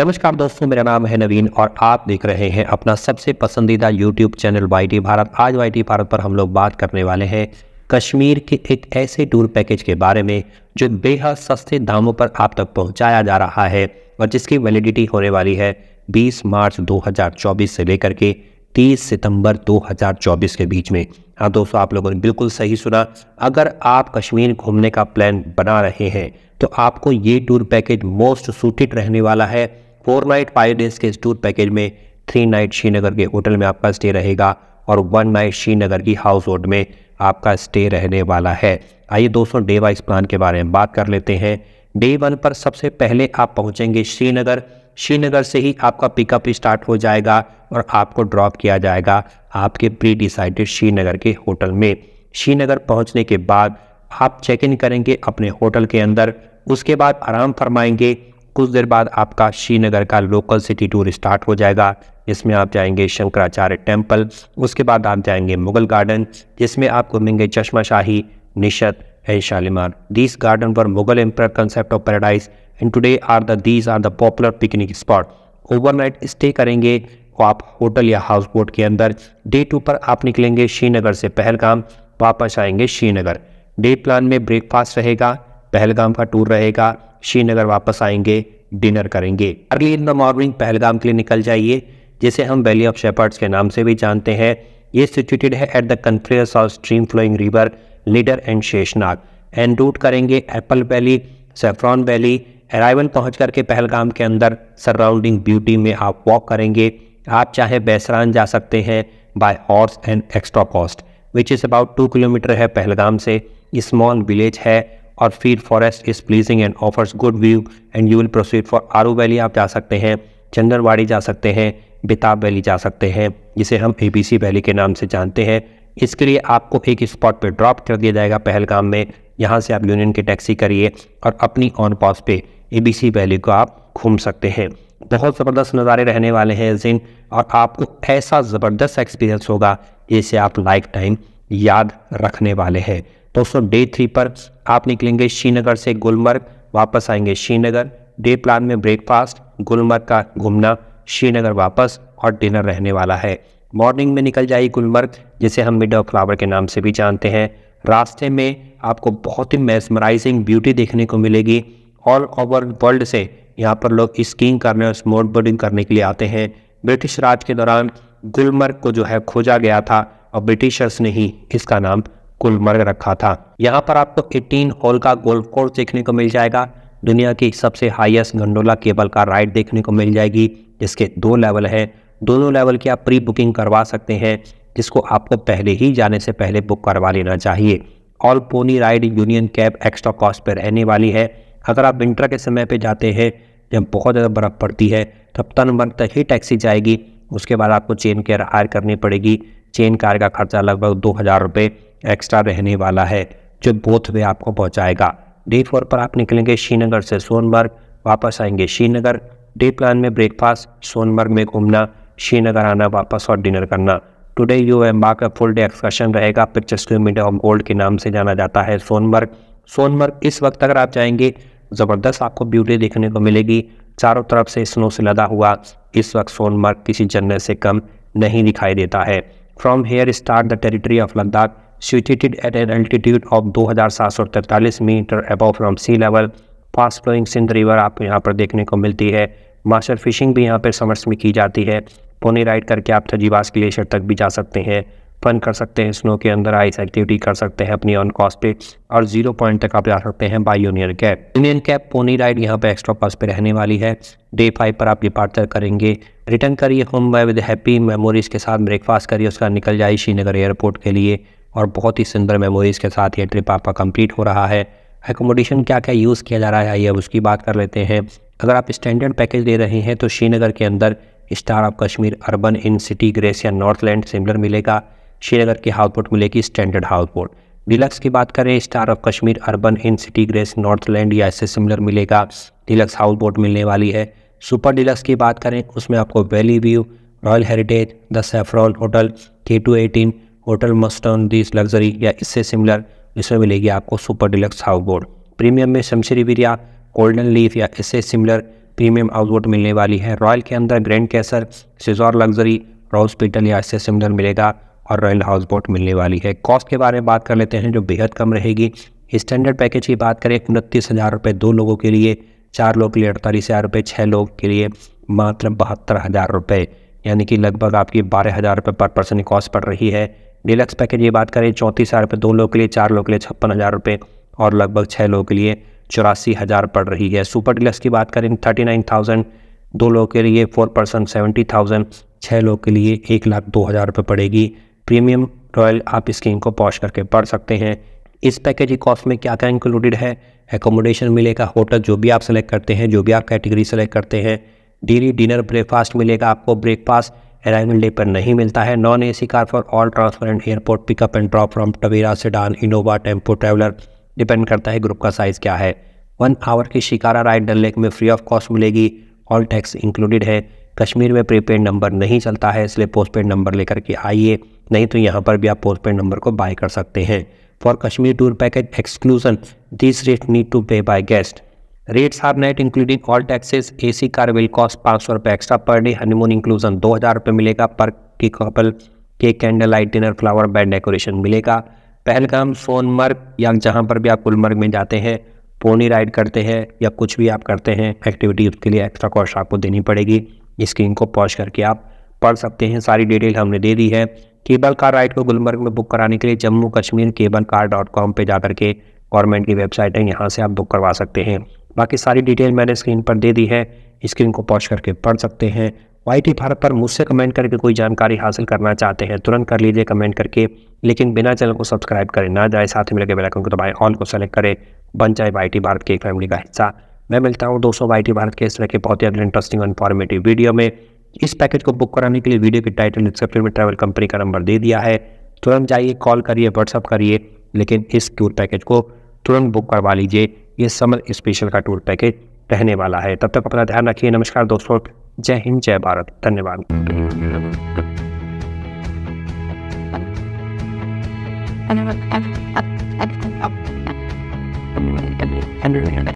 नमस्कार दोस्तों मेरा नाम है नवीन और आप देख रहे हैं अपना सबसे पसंदीदा यूट्यूब चैनल वाई भारत आज वाई भारत पर हम लोग बात करने वाले हैं कश्मीर के एक ऐसे टूर पैकेज के बारे में जो बेहद सस्ते दामों पर आप तक पहुंचाया जा रहा है और जिसकी वैलिडिटी होने वाली है 20 मार्च 2024 से लेकर के 30 सितंबर 2024 के बीच में हाँ दोस्तों आप लोगों ने बिल्कुल सही सुना अगर आप कश्मीर घूमने का प्लान बना रहे हैं तो आपको ये टूर पैकेज मोस्ट सूटेड रहने वाला है फोर नाइट फाइव डेज के इस टूर पैकेज में थ्री नाइट श्रीनगर के होटल में आपका स्टे रहेगा और वन नाइट श्रीनगर की हाउस होल्ड में आपका स्टे रहने वाला है आइए दोस्तों डे वाइज प्लान के बारे में बात कर लेते हैं डे वन पर सबसे पहले आप पहुंचेंगे श्रीनगर श्रीनगर से ही आपका पिकअप स्टार्ट हो जाएगा और आपको ड्रॉप किया जाएगा आपके प्री डिसाइडेड श्रीनगर के होटल में श्रीनगर पहुंचने के बाद आप चेक इन करेंगे अपने होटल के अंदर उसके बाद आराम फरमाएंगे कुछ देर बाद आपका श्रीनगर का लोकल सिटी टूर स्टार्ट हो जाएगा जिसमें आप जाएंगे शंकराचार्य टेम्पल उसके बाद आप जाएंगे मुगल गार्डन जिसमें आप घूमेंगे Chashma Shahi Nishat and Shalimar this garden were Mughal emperor concept of paradise and today are the these are the popular picnic spot overnight stay करेंगे वो आप होटल या हाउस बोट के अंदर डे टू पर आप निकलेंगे श्रीनगर से पहलगाम वापस आएंगे श्रीनगर डे प्लान में ब्रेकफास्ट रहेगा पहलगाम का टूर रहेगा श्रीनगर वापस आएंगे डिनर करेंगे early in the morning Pahalgam के लिए निकल जाइए जिसे हम वैली ऑफ शेपर्ड्स के नाम से भी जानते हैं ये सिचुएटेड है at the confluence of stream flowing river Lidder and Sheshnag and route करेंगे apple valley saffron valley arrival पहुँच करके पहलगाम के अंदर सराउंडिंग ब्यूटी में आप वॉक करेंगे आप चाहे बैसरान जा सकते हैं by horse and extra cost which is about two kilometer है पहलगाम से स्मॉल विलेज है और फिर forest is pleasing and offers good view and you will proceed for Aru valley आप जा सकते हैं चंदनवाड़ी जा सकते हैं बिताब वैली जा सकते हैं जिसे हम ए बी सी वैली के नाम से जानते हैं इसके लिए आपको एक स्पॉट पर ड्रॉप कर दिया जाएगा पहलगाम में यहाँ से आप यूनियन की टैक्सी करिए और अपनी ऑन पॉस पे ए बी सी वैली को आप घूम सकते हैं बहुत ज़बरदस्त नज़ारे रहने वाले हैं इस दिन और आपको ऐसा ज़बरदस्त एक्सपीरियंस होगा जिसे आप लाइफ टाइम याद रखने वाले हैं दोस्तों डे थ्री पर आप निकलेंगे श्रीनगर से गुलमर्ग वापस आएंगे श्रीनगर डे प्लान में ब्रेकफास्ट गुलमर्ग का घूमना श्रीनगर वापस और डिनर रहने वाला है मॉर्निंग में निकल जाइए गुलमर्ग जिसे हम मिड ऑफ फ्लावर के नाम से भी जानते हैं रास्ते में आपको बहुत ही मैसमराइजिंग ब्यूटी देखने को मिलेगी ऑल ओवर वर्ल्ड से यहाँ पर लोग स्कीइंग करने और स्मोट बोर्डिंग करने के लिए आते हैं ब्रिटिश राज के दौरान गुलमर्ग को जो है खोजा गया था और ब्रिटिशर्स ने ही इसका नाम गुलमर्ग रखा था यहाँ पर आपको एटीन होल का गोल्फ कोर्स देखने को मिल जाएगा दुनिया की सबसे हाईएस्ट गंडोला केबल का राइड देखने को मिल जाएगी जिसके दो लेवल हैं दोनों लेवल की आप प्री बुकिंग करवा सकते हैं जिसको आपको पहले ही जाने से पहले बुक करवा लेना चाहिए all pony ride union cab extra cost पर रहने वाली है अगर आप विंटर के समय पर जाते हैं जब बहुत ज़्यादा बर्फ़ पड़ती है तब तन मन तक ही टैक्सी जाएगी उसके बाद आपको चेन केयर हायर करनी पड़ेगी चेन कार का खर्चा लगभग दो हज़ार रुपये एक्स्ट्रा रहने वाला है जो बोथ वे आपको पहुंचाएगा डे फोर पर आप निकलेंगे श्रीनगर से सोनमर्ग वापस आएंगे श्रीनगर डे प्लान में ब्रेकफास्ट सोनमर्ग में घूमना श्रीनगर आना वापस और डिनर करना टुडे यू एम का फुल डे एक्सकर्शन रहेगा पिक्चर्स किलोमीटर ऑफ गोल्ड के नाम से जाना जाता है सोनमर्ग सोनमर्ग इस वक्त अगर आप जाएंगे ज़बरदस्त आपको ब्यूटी देखने को मिलेगी चारों तरफ से स्नो से लदा हुआ इस वक्त सोनमर्ग किसी जन्नत से कम नहीं दिखाई देता है From of Ladakh the at an Ladakh, of दो हज़ार सात सौ 2,743 meter above from sea level fast flowing Sindh river आपको यहाँ पर देखने को मिलती है मास्टर फिशिंग भी यहाँ पर समर्स में की जाती है पोनी राइड करके आप थजीवास ग्लेशियर तक भी जा सकते हैं फन कर सकते हैं स्नो के अंदर आइस एक्टिविटी कर सकते हैं अपनी ऑन कॉस्ट पे और जीरो पॉइंट तक आप जा सकते हैं by union cab union cab pony ride यहाँ पे एक्स्ट्रा पास पे रहने वाली है डे फाइव पर आप डिपार्चर करेंगे रिटर्न करिए home by with happy memories के साथ ब्रेकफास्ट करिए उसका निकल जाए श्रीनगर एयरपोर्ट के लिए और बहुत ही सुंदर मेमोरीज़ के साथ ये ट्रिप आपका कंप्लीट हो रहा है एकोमोडेशन क्या क्या यूज़ किया जा रहा है आइए अब उसकी बात कर लेते हैं अगर आप स्टैंडर्ड पैकेज ले रहे हैं तो श्रीनगर के अंदर Star of Kashmir Urban Inn City Grace या नॉर्थलैंड सिमिलर मिलेगा श्रीनगर की हाउसबोट मिलेगी स्टैंडर्ड बोट डिलक्स की बात करें Star of Kashmir Urban Inn City Grace Northland या इससे सिमिलर मिलेगा डिलक्स हाउस बोट मिलने वाली है सुपर डिलक्स की बात करें उसमें आपको Valley View Royal Heritage the Saffron hotel के टू एटीन होटल मस्टर्न दिस लग्जरी या इससे सिमिलर इसमें मिलेगी आपको super deluxe house boat premium में शमशेरी विरिया गोल्डन लीफ या इससे सिमिलर प्रीमियम हाउस बोट मिलने वाली है रॉयल के अंदर ग्रैंड कैसर सिजॉर लग्जरी हॉस्पिटल या इससे सिमिलर मिलेगा और रॉयल हाउस बोट मिलने वाली है कॉस्ट के बारे में बात कर लेते हैं जो बेहद कम रहेगी स्टैंडर्ड पैकेज की बात करें उनतीस हज़ार रुपये दो लोगों के लिए चार लोग के लिए अड़तालीस हज़ार रुपये छः लोग के लिए मात्र बहत्तर हज़ार रुपये यानी कि लगभग आपकी बारह हज़ार रुपये पर पर्सन की कॉस्ट पड़ रही है डिलक्स पैकेज की बात करें चौंतीस हज़ार रुपये दो लोग के लिए चार लोग के लिए छप्पन हज़ार रुपये और लगभग छः लोगों के लिए चौरासी हज़ार पड़ रही है सुपर डिलक्स की बात करें थर्टी नाइन थाउजेंड दो लोगों के लिए फोर पर्सन सेवेंटी थाउजेंड छः लोग के लिए एक लाख दो हज़ार रुपये पड़ेगी प्रीमियम रॉयल आप इसकी इनको पॉश करके पढ़ सकते हैं इस पैकेज कॉस्ट में क्या क्या इंक्लूडेड है एकोमोडेशन मिलेगा होटल जो भी आप सेलेक्ट करते हैं जो भी आप कैटेगरी सेलेक्ट करते हैं डेली डिनर ब्रेकफास्ट मिलेगा आपको ब्रेकफास्ट अराइवल डे पर नहीं मिलता है non A car for all transparent airport pickup and drop from Tavera sedan Innova Tempo Traveller depend करता है ग्रुप का साइज़ क्या है वन आवर की शिकारा राइड डल लेक में फ्री ऑफ कॉस्ट मिलेगी ऑल टैक्स इंक्लूडेड है कश्मीर में प्रीपेड नंबर नहीं चलता है इसलिए पोस्टपेड नंबर लेकर के आइए नहीं तो यहाँ पर भी आप पोस्टपेड नंबर को बाय कर सकते हैं for Kashmir tour package exclusion this rate need to pay by guest rates are net including all taxes AC car will cost पाँच सौ रुपये extra per day honeymoon inclusion दो हज़ार रुपये मिलेगा पर के couple cake candle light dinner flower bed decoration मिलेगा पहलगाम सोनमर्ग या जहाँ पर भी आप गुलमर्ग में जाते हैं पोनी राइड करते हैं या कुछ भी आप करते हैं एक्टिविटी उसके लिए एक्स्ट्रा कॉस्ट आपको देनी पड़ेगी स्क्रीन को पॉज करके आप पढ़ सकते हैं सारी डिटेल हमने दे दी है केबल कार राइड को गुलमर्ग में बुक कराने के लिए Jammu Kashmir cable car dot com पर जाकर के गवर्नमेंट की वेबसाइट है यहाँ से आप बुक करवा सकते हैं बाकी सारी डिटेल मैंने स्क्रीन पर दे दी है स्क्रीन को पॉज करके पढ़ सकते हैं वाई टी भारत पर मुझसे कमेंट करके कोई जानकारी हासिल करना चाहते हैं तुरंत कर लीजिए कमेंट करके लेकिन बिना चैनल को सब्सक्राइब करें ना जाए साथ ही मिलकर बेलाइकन को दबाएं ऑल को सेलेक्ट करें बन जाए वाई टी भारत की फैमिली का हिस्सा मैं मिलता हूँ दोस्तों वाई टी भारत के इस तरह के बहुत ही अगले इंटरेस्टिंग और इन्फॉर्मेटिव वीडियो में इस पैकेज को बुक कराने के लिए वीडियो के टाइटल डिस्क्रिप्शन में ट्रैवल कंपनी का नंबर दे दिया है तुरंत जाइए कॉल करिए व्हाट्सअप करिए लेकिन इस टूर पैकेज को तुरंत बुक करवा लीजिए ये समर स्पेशल का टूर पैकेज रहने वाला है तब तक अपना ध्यान रखिए नमस्कार दोस्तों जय हिंद जय भारत धन्यवाद